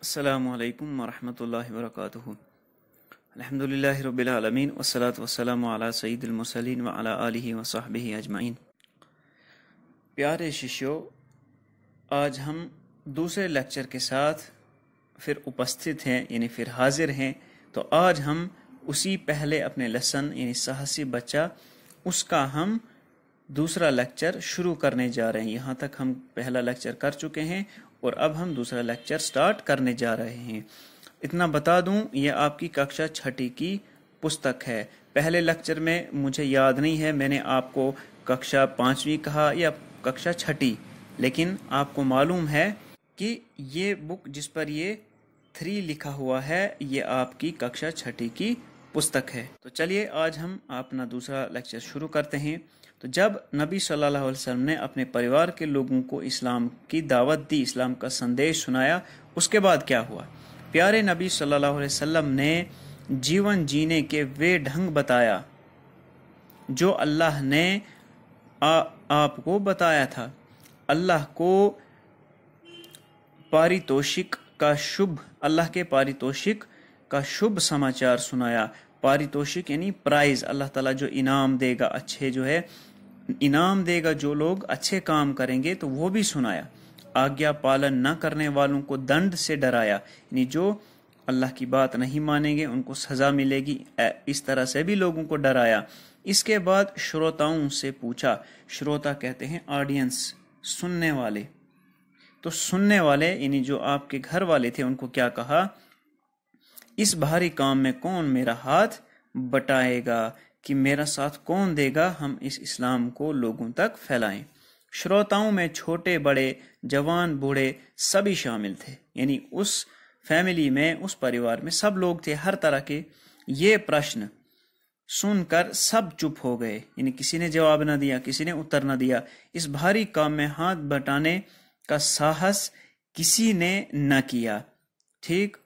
अल्लाम العالمين والصلاة والسلام على سيد वसलम وعلى آله وصحبه अजमाइन प्यारे शिष्यो आज हम दूसरे लेक्चर के साथ फिर उपस्थित हैं यानी फिर हाजिर हैं तो आज हम उसी पहले अपने लेसन यानी साहसी बच्चा उसका हम दूसरा लेक्चर शुरू करने जा रहे हैं यहाँ तक हम पहला लेक्चर कर चुके हैं और अब हम दूसरा लेक्चर स्टार्ट करने जा रहे हैं इतना बता दूं ये आपकी कक्षा छठी की पुस्तक है पहले लेक्चर में मुझे याद नहीं है मैंने आपको कक्षा पाँचवीं कहा या कक्षा छठी लेकिन आपको मालूम है कि ये बुक जिस पर ये थ्री लिखा हुआ है ये आपकी कक्षा छठी की पुस्तक है तो चलिए आज हम अपना दूसरा लेक्चर शुरू करते हैं तो जब नबी सल्लल्लाहु अलैहि वसल्लम ने अपने परिवार के लोगों को इस्लाम की दावत दी इस्लाम का संदेश सुनाया उसके बाद क्या हुआ प्यारे नबी सल्लल्लाहु अलैहि वसल्लम ने जीवन जीने के वे ढंग बताया जो अल्लाह ने आ, आपको बताया था अल्लाह को पारितोषिक का शुभ अल्लाह के पारितोषिक का शुभ समाचार सुनाया पारितोषिक यानी प्राइज अल्लाह ताला जो इनाम देगा अच्छे जो है इनाम देगा जो लोग अच्छे काम करेंगे तो वो भी सुनाया आज्ञा पालन न करने वालों को दंड से डराया यानी जो अल्लाह की बात नहीं मानेंगे उनको सजा मिलेगी इस तरह से भी लोगों को डराया इसके बाद श्रोताओं से पूछा श्रोता कहते हैं ऑडियंस सुनने वाले तो सुनने वाले यानी जो आपके घर वाले थे उनको क्या कहा इस भारी काम में कौन मेरा हाथ बटाएगा कि मेरा साथ कौन देगा हम इस इस्लाम को लोगों तक फैलाएं श्रोताओं में छोटे बड़े जवान बूढ़े सभी शामिल थे यानी उस फैमिली में उस परिवार में सब लोग थे हर तरह के ये प्रश्न सुनकर सब चुप हो गए यानी किसी ने जवाब ना दिया किसी ने उत्तर ना दिया इस भारी काम में हाथ बटाने का साहस किसी ने न किया ठीक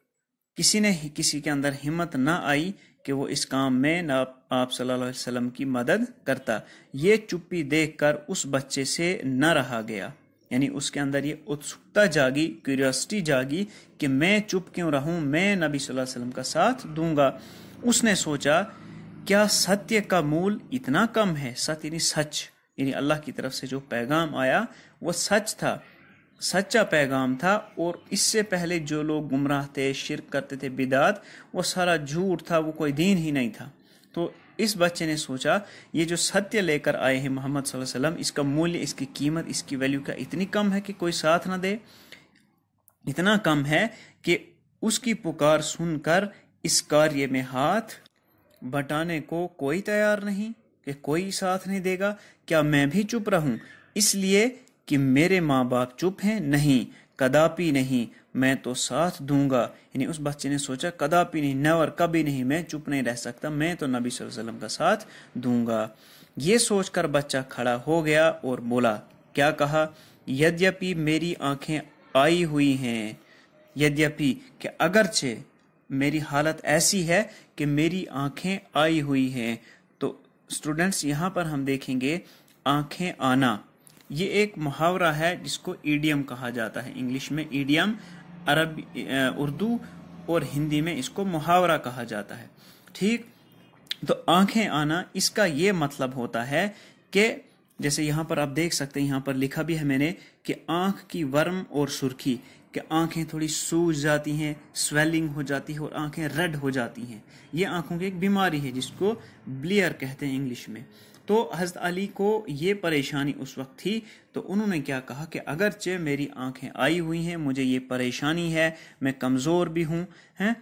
किसी ने किसी के अंदर हिम्मत ना आई कि वो इस काम में ना आप सल्लल्लाहु अलैहि वसल्लम की मदद करता ये चुप्पी देखकर उस बच्चे से न रहा गया यानी उसके अंदर ये उत्सुकता जागी क्यूरियोसिटी जागी कि मैं चुप क्यों रहूं मैं नबी सल्लल्लाहु अलैहि वसल्लम का साथ दूंगा उसने सोचा क्या सत्य का मूल इतना कम है सत्य यानी सच यानी अल्लाह की तरफ से जो पैगाम आया वो सच था सच्चा पैगाम था और इससे पहले जो लोग गुमराह थे शिरक करते थे बिदात वो सारा झूठ था वो कोई दीन ही नहीं था तो इस बच्चे ने सोचा ये जो सत्य लेकर आए हैं मोहम्मद वसल्लम इसका मूल्य इसकी कीमत इसकी वैल्यू का इतनी कम है कि कोई साथ ना दे इतना कम है कि उसकी पुकार सुनकर इस कार्य में हाथ बटाने को कोई तैयार नहीं कि कोई साथ नहीं देगा क्या मैं भी चुप रहूं इसलिए कि मेरे माँ बाप चुप हैं नहीं कदापि नहीं मैं तो साथ दूंगा यानी उस बच्चे ने सोचा कदापि नहीं नवर कभी नहीं मैं चुप नहीं रह सकता मैं तो नबी वसल्लम का साथ दूंगा ये सोचकर बच्चा खड़ा हो गया और बोला क्या कहा यद्यपि मेरी आंखें आई हुई हैं यद्यपि कि अगरचे मेरी हालत ऐसी है कि मेरी आंखें आई हुई हैं तो स्टूडेंट्स यहाँ पर हम देखेंगे आंखें आना ये एक मुहावरा है जिसको ईडियम कहा जाता है इंग्लिश में ईडियम अरब उर्दू और हिंदी में इसको मुहावरा कहा जाता है ठीक तो आंखें आना इसका ये मतलब होता है कि जैसे यहां पर आप देख सकते हैं यहां पर लिखा भी है मैंने कि आंख की वर्म और सुर्खी कि आंखें थोड़ी सूज जाती हैं स्वेलिंग हो जाती है और आंखें रेड हो जाती हैं ये आंखों की एक बीमारी है जिसको ब्लियर कहते हैं इंग्लिश में तो हज़रत अली को ये परेशानी उस वक्त थी तो उन्होंने क्या कहा कि अगरचे मेरी आंखें आई हुई हैं मुझे ये परेशानी है मैं कमज़ोर भी हूँ हैं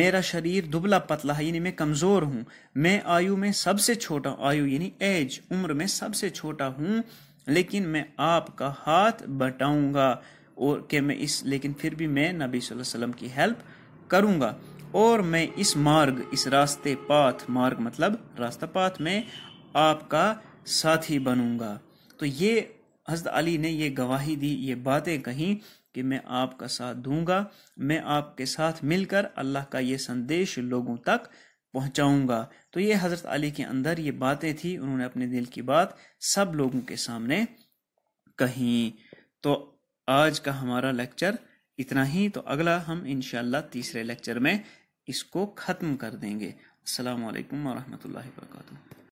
मेरा शरीर दुबला पतला है यानी मैं कमज़ोर हूँ मैं आयु में सबसे छोटा आयु यानी एज उम्र में सबसे छोटा हूँ लेकिन मैं आपका हाथ बटाऊंगा और कि मैं इस लेकिन फिर भी मैं नबी वसल्लम की हेल्प करूंगा और मैं इस मार्ग इस रास्ते पाथ मार्ग मतलब रास्ता पाथ में आपका साथी बनूंगा तो ये हजरत अली ने ये गवाही दी ये बातें कहीं कि मैं आपका साथ दूंगा मैं आपके साथ मिलकर अल्लाह का ये संदेश लोगों तक पहुंचाऊंगा तो ये हज़रत अली के अंदर ये बातें थी उन्होंने अपने दिल की बात सब लोगों के सामने कही तो आज का हमारा लेक्चर इतना ही तो अगला हम इन तीसरे लेक्चर में इसको ख़त्म कर देंगे अल्लाम वरहमल वर्क